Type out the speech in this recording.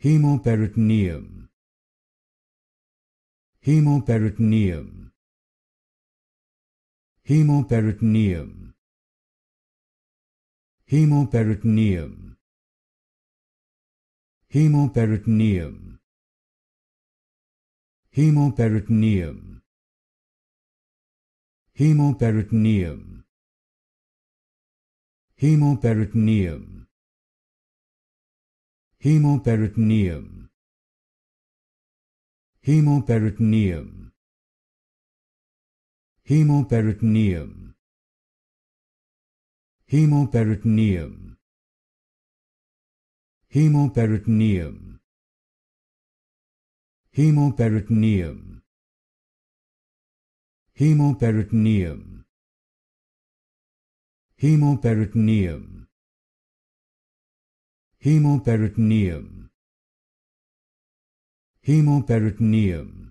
Hemoperitoneum Hemoperitoneum Hemoperitoneum Hemoperitoneum Hemoperitoneum Hemoperitoneum Hemoperitoneum Hemoperitoneum Hemoperitoneum. Hemoperitoneum. Hemoperitoneum. Hemoperitoneum. Hemoperitoneum. Hemoperitoneum. Hemoperitoneum. Hemoperitoneum. Hemoperitoneum Hemoperitoneum